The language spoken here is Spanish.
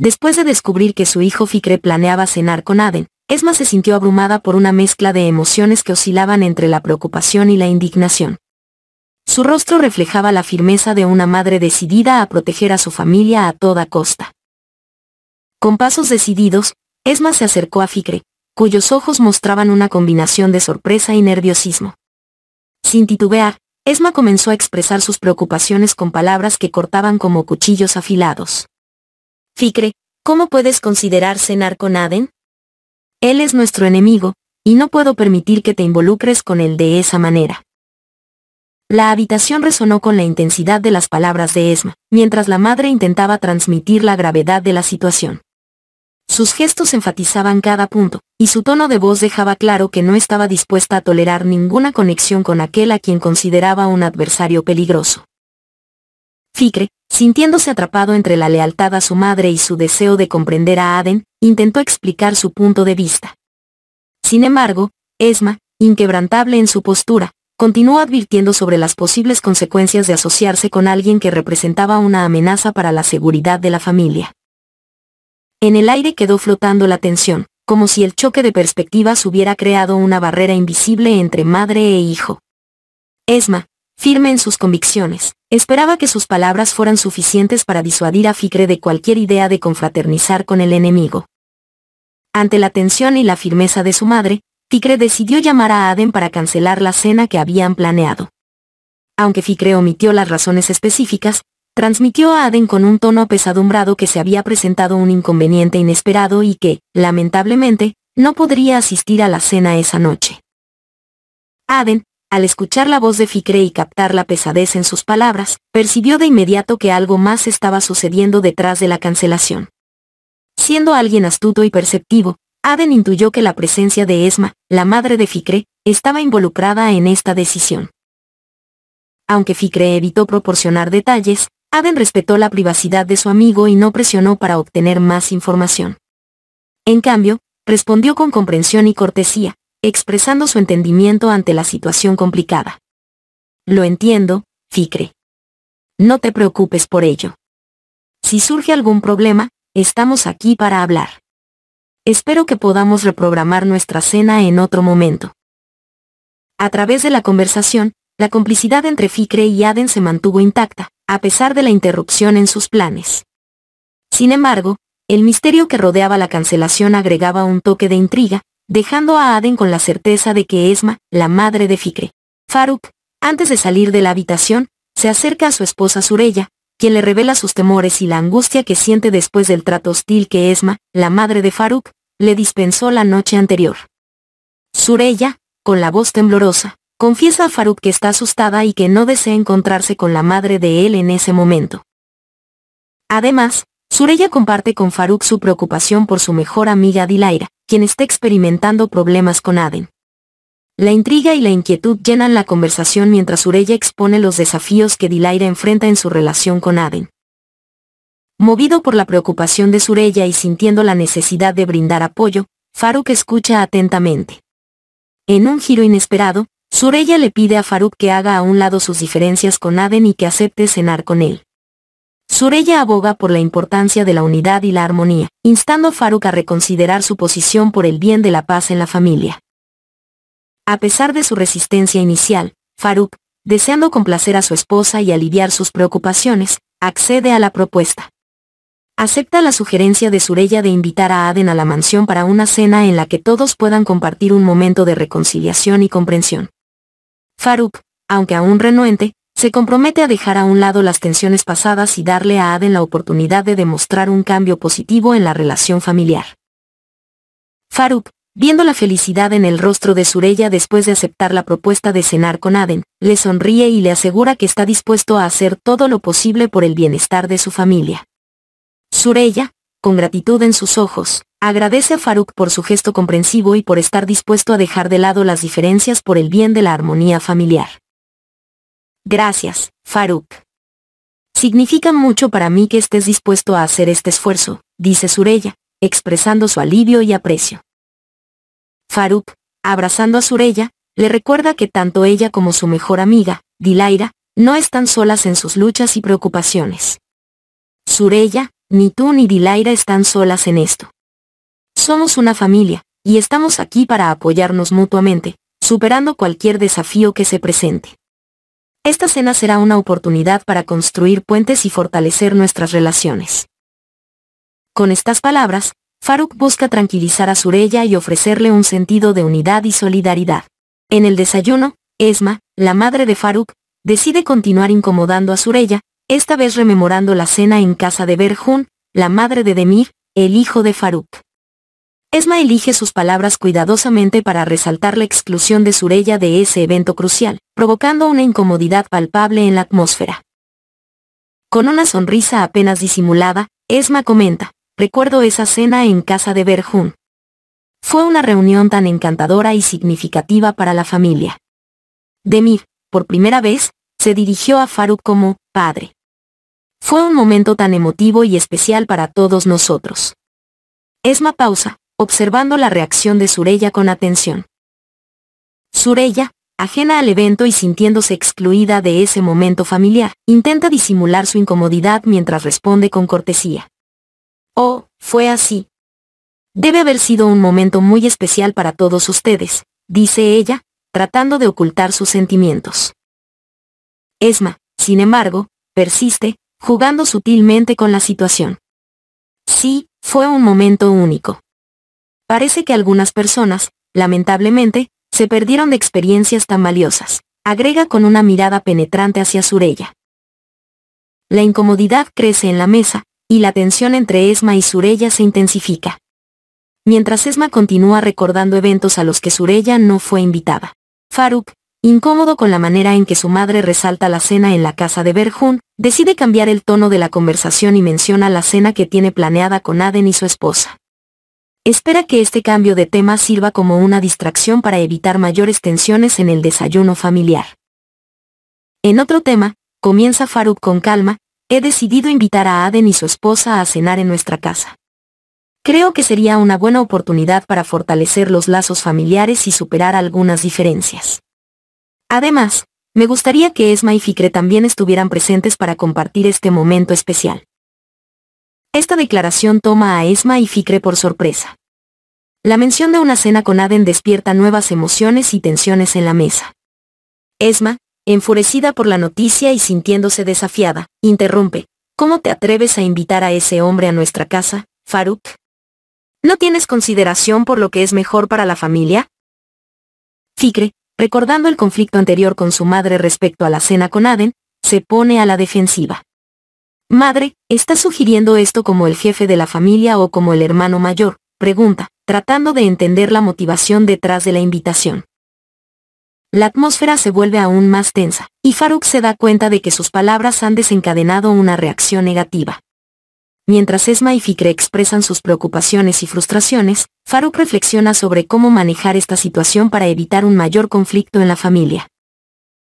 Después de descubrir que su hijo Fikre planeaba cenar con Aden, Esma se sintió abrumada por una mezcla de emociones que oscilaban entre la preocupación y la indignación. Su rostro reflejaba la firmeza de una madre decidida a proteger a su familia a toda costa. Con pasos decididos, Esma se acercó a Fikre, cuyos ojos mostraban una combinación de sorpresa y nerviosismo. Sin titubear, Esma comenzó a expresar sus preocupaciones con palabras que cortaban como cuchillos afilados. Ficre, ¿cómo puedes considerar cenar con Aden? Él es nuestro enemigo, y no puedo permitir que te involucres con él de esa manera. La habitación resonó con la intensidad de las palabras de Esma, mientras la madre intentaba transmitir la gravedad de la situación. Sus gestos enfatizaban cada punto, y su tono de voz dejaba claro que no estaba dispuesta a tolerar ninguna conexión con aquel a quien consideraba un adversario peligroso. Ficre, sintiéndose atrapado entre la lealtad a su madre y su deseo de comprender a Aden, intentó explicar su punto de vista. Sin embargo, Esma, inquebrantable en su postura, continuó advirtiendo sobre las posibles consecuencias de asociarse con alguien que representaba una amenaza para la seguridad de la familia. En el aire quedó flotando la tensión, como si el choque de perspectivas hubiera creado una barrera invisible entre madre e hijo. Esma, firme en sus convicciones, Esperaba que sus palabras fueran suficientes para disuadir a Ficre de cualquier idea de confraternizar con el enemigo. Ante la tensión y la firmeza de su madre, Fikre decidió llamar a Aden para cancelar la cena que habían planeado. Aunque Ficre omitió las razones específicas, transmitió a Aden con un tono apesadumbrado que se había presentado un inconveniente inesperado y que, lamentablemente, no podría asistir a la cena esa noche. Aden, al escuchar la voz de Ficre y captar la pesadez en sus palabras, percibió de inmediato que algo más estaba sucediendo detrás de la cancelación. Siendo alguien astuto y perceptivo, Aden intuyó que la presencia de Esma, la madre de Ficre, estaba involucrada en esta decisión. Aunque Ficre evitó proporcionar detalles, Aden respetó la privacidad de su amigo y no presionó para obtener más información. En cambio, respondió con comprensión y cortesía, expresando su entendimiento ante la situación complicada. Lo entiendo, Ficre. No te preocupes por ello. Si surge algún problema, estamos aquí para hablar. Espero que podamos reprogramar nuestra cena en otro momento. A través de la conversación, la complicidad entre Ficre y Aden se mantuvo intacta, a pesar de la interrupción en sus planes. Sin embargo, el misterio que rodeaba la cancelación agregaba un toque de intriga, dejando a Aden con la certeza de que Esma, la madre de Fikre. Faruk, antes de salir de la habitación, se acerca a su esposa Sureya, quien le revela sus temores y la angustia que siente después del trato hostil que Esma, la madre de Faruk, le dispensó la noche anterior. Sureya, con la voz temblorosa, confiesa a Faruk que está asustada y que no desea encontrarse con la madre de él en ese momento. Además, Sureya comparte con Faruk su preocupación por su mejor amiga Dilaira, quien está experimentando problemas con Aden. La intriga y la inquietud llenan la conversación mientras Sureya expone los desafíos que Dilaira enfrenta en su relación con Aden. Movido por la preocupación de Sureya y sintiendo la necesidad de brindar apoyo, Faruk escucha atentamente. En un giro inesperado, sureya le pide a Faruk que haga a un lado sus diferencias con Aden y que acepte cenar con él. Surella aboga por la importancia de la unidad y la armonía, instando a Faruk a reconsiderar su posición por el bien de la paz en la familia. A pesar de su resistencia inicial, Faruk, deseando complacer a su esposa y aliviar sus preocupaciones, accede a la propuesta. Acepta la sugerencia de Surella de invitar a Aden a la mansión para una cena en la que todos puedan compartir un momento de reconciliación y comprensión. Faruk, aunque aún renuente, se compromete a dejar a un lado las tensiones pasadas y darle a Aden la oportunidad de demostrar un cambio positivo en la relación familiar. Faruk, viendo la felicidad en el rostro de Sureya después de aceptar la propuesta de cenar con Aden, le sonríe y le asegura que está dispuesto a hacer todo lo posible por el bienestar de su familia. Surella, con gratitud en sus ojos, agradece a Faruk por su gesto comprensivo y por estar dispuesto a dejar de lado las diferencias por el bien de la armonía familiar. Gracias, Faruk. Significa mucho para mí que estés dispuesto a hacer este esfuerzo, dice Surella, expresando su alivio y aprecio. Faruk, abrazando a Surella, le recuerda que tanto ella como su mejor amiga, Dilaira, no están solas en sus luchas y preocupaciones. Surella, ni tú ni Dilaira están solas en esto. Somos una familia, y estamos aquí para apoyarnos mutuamente, superando cualquier desafío que se presente. Esta cena será una oportunidad para construir puentes y fortalecer nuestras relaciones. Con estas palabras, Faruk busca tranquilizar a Sureya y ofrecerle un sentido de unidad y solidaridad. En el desayuno, Esma, la madre de Faruk, decide continuar incomodando a Sureya, esta vez rememorando la cena en casa de Berjun, la madre de Demir, el hijo de Faruk. Esma elige sus palabras cuidadosamente para resaltar la exclusión de Surella de ese evento crucial, provocando una incomodidad palpable en la atmósfera. Con una sonrisa apenas disimulada, Esma comenta, recuerdo esa cena en casa de Berjun. Fue una reunión tan encantadora y significativa para la familia. Demir, por primera vez, se dirigió a Faruk como padre. Fue un momento tan emotivo y especial para todos nosotros. Esma pausa, observando la reacción de Surella con atención. Surella, ajena al evento y sintiéndose excluida de ese momento familiar, intenta disimular su incomodidad mientras responde con cortesía. Oh, fue así. Debe haber sido un momento muy especial para todos ustedes, dice ella, tratando de ocultar sus sentimientos. Esma, sin embargo, persiste, jugando sutilmente con la situación. Sí, fue un momento único. Parece que algunas personas, lamentablemente, se perdieron de experiencias tan valiosas, agrega con una mirada penetrante hacia Surella. La incomodidad crece en la mesa, y la tensión entre Esma y Sureya se intensifica. Mientras Esma continúa recordando eventos a los que Surella no fue invitada. Faruk, incómodo con la manera en que su madre resalta la cena en la casa de Berhun, decide cambiar el tono de la conversación y menciona la cena que tiene planeada con Aden y su esposa. Espera que este cambio de tema sirva como una distracción para evitar mayores tensiones en el desayuno familiar. En otro tema, comienza Faruk con calma, he decidido invitar a Aden y su esposa a cenar en nuestra casa. Creo que sería una buena oportunidad para fortalecer los lazos familiares y superar algunas diferencias. Además, me gustaría que Esma y Fikre también estuvieran presentes para compartir este momento especial. Esta declaración toma a Esma y Fikre por sorpresa. La mención de una cena con Aden despierta nuevas emociones y tensiones en la mesa. Esma, enfurecida por la noticia y sintiéndose desafiada, interrumpe. ¿Cómo te atreves a invitar a ese hombre a nuestra casa, Faruk? ¿No tienes consideración por lo que es mejor para la familia? Fikre, recordando el conflicto anterior con su madre respecto a la cena con Aden, se pone a la defensiva. Madre, ¿estás sugiriendo esto como el jefe de la familia o como el hermano mayor? Pregunta, tratando de entender la motivación detrás de la invitación. La atmósfera se vuelve aún más tensa, y Faruk se da cuenta de que sus palabras han desencadenado una reacción negativa. Mientras Esma y Fikre expresan sus preocupaciones y frustraciones, Faruk reflexiona sobre cómo manejar esta situación para evitar un mayor conflicto en la familia.